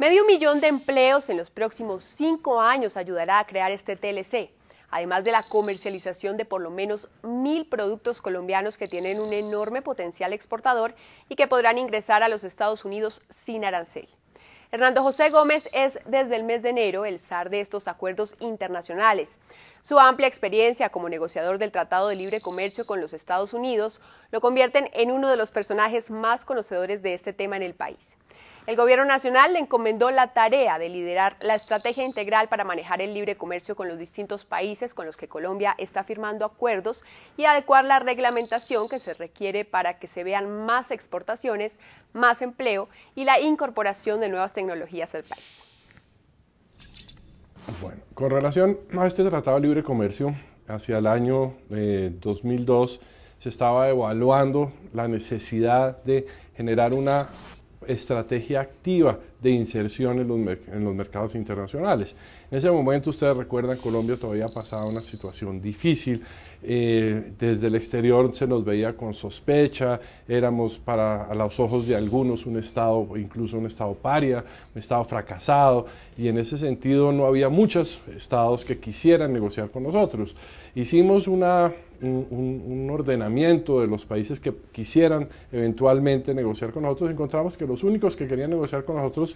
Medio millón de empleos en los próximos cinco años ayudará a crear este TLC, además de la comercialización de por lo menos mil productos colombianos que tienen un enorme potencial exportador y que podrán ingresar a los Estados Unidos sin arancel. Hernando José Gómez es desde el mes de enero el zar de estos acuerdos internacionales. Su amplia experiencia como negociador del Tratado de Libre Comercio con los Estados Unidos lo convierten en uno de los personajes más conocedores de este tema en el país. El Gobierno Nacional le encomendó la tarea de liderar la estrategia integral para manejar el libre comercio con los distintos países con los que Colombia está firmando acuerdos y adecuar la reglamentación que se requiere para que se vean más exportaciones, más empleo y la incorporación de nuevas tecnologías al país. Bueno, con relación a este Tratado de Libre Comercio, hacia el año 2002 eh, se estaba evaluando la necesidad de generar una estrategia activa de inserción en los, en los, mercados internacionales. En ese momento, ustedes recuerdan, Colombia todavía pasaba una situación difícil. Eh, desde el exterior se nos veía con sospecha, éramos para a los ojos de algunos un Estado, incluso un Estado paria, un Estado fracasado, y en ese sentido no había muchos Estados que quisieran negociar con nosotros. Hicimos una un, un, ordenamiento de los países que quisieran eventualmente negociar con nosotros, encontramos que los únicos que querían negociar con nosotros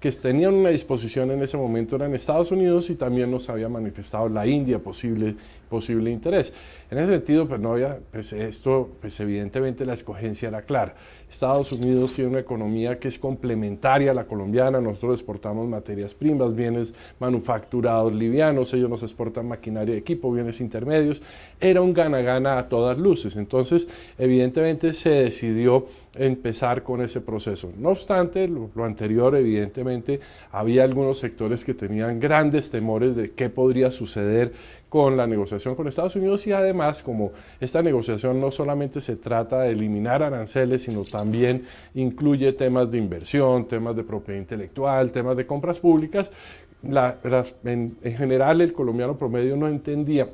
que tenían una disposición en ese momento eran Estados Unidos y también nos había manifestado la India posible, posible interés. En ese sentido, pues no había, pues esto, pues evidentemente la escogencia era clara. Estados Unidos tiene una economía que es complementaria a la colombiana, nosotros exportamos materias primas, bienes manufacturados livianos, ellos nos exportan maquinaria de equipo, bienes intermedios, era un gana-gana a todas luces. Entonces, evidentemente se decidió empezar con ese proceso. No obstante, lo, anterior, evidentemente, había algunos sectores que tenían grandes temores de qué podría suceder con la negociación con Estados Unidos y además, como esta negociación no solamente se trata de eliminar aranceles, sino también incluye temas de inversión, temas de propiedad intelectual, temas de compras públicas, en general el colombiano promedio no entendía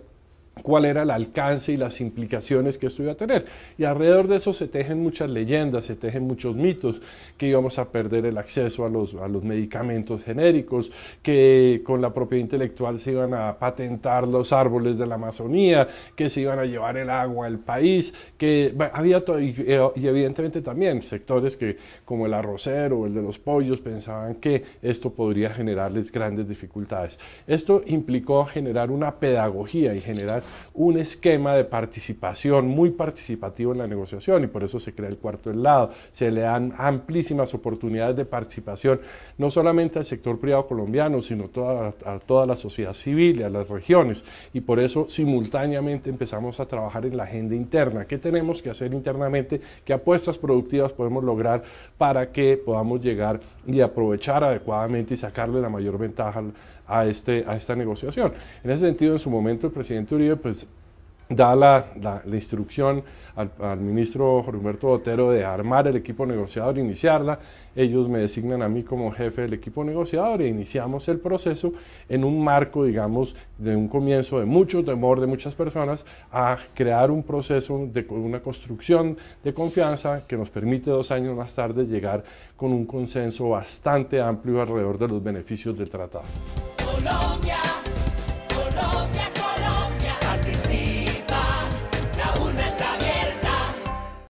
cuál era el alcance y las implicaciones que esto iba a tener. Y alrededor de eso se tejen muchas leyendas, se tejen muchos mitos, que íbamos a perder el acceso a los, a los medicamentos genéricos, que con la propiedad intelectual se iban a patentar los árboles de la Amazonía, que se iban a llevar el agua al país, que había todo, y, eh, y evidentemente también sectores que como el arrocero o el de los pollos pensaban que esto podría generarles grandes dificultades. Esto implicó generar una pedagogía y generar un esquema de participación muy participativo en la negociación y por eso se crea el cuarto helado Se le dan amplísimas oportunidades de participación, no solamente al sector privado colombiano, sino a toda la sociedad civil y a las regiones. Y por eso simultáneamente empezamos a trabajar en la agenda interna. ¿Qué tenemos que hacer internamente? ¿Qué apuestas productivas podemos lograr para que podamos llegar y aprovechar adecuadamente y sacarle la mayor ventaja a, este, a esta negociación? En ese sentido, en su momento, el presidente Uribe pues da la, instrucción al, ministro Humberto Botero de armar el equipo negociador, iniciarla. Ellos me designan a mí como jefe del equipo negociador e iniciamos el proceso en un marco, digamos, de un comienzo de mucho temor de muchas personas a crear un proceso de una construcción de confianza que nos permite dos años más tarde llegar con un consenso bastante amplio alrededor de los beneficios del tratado.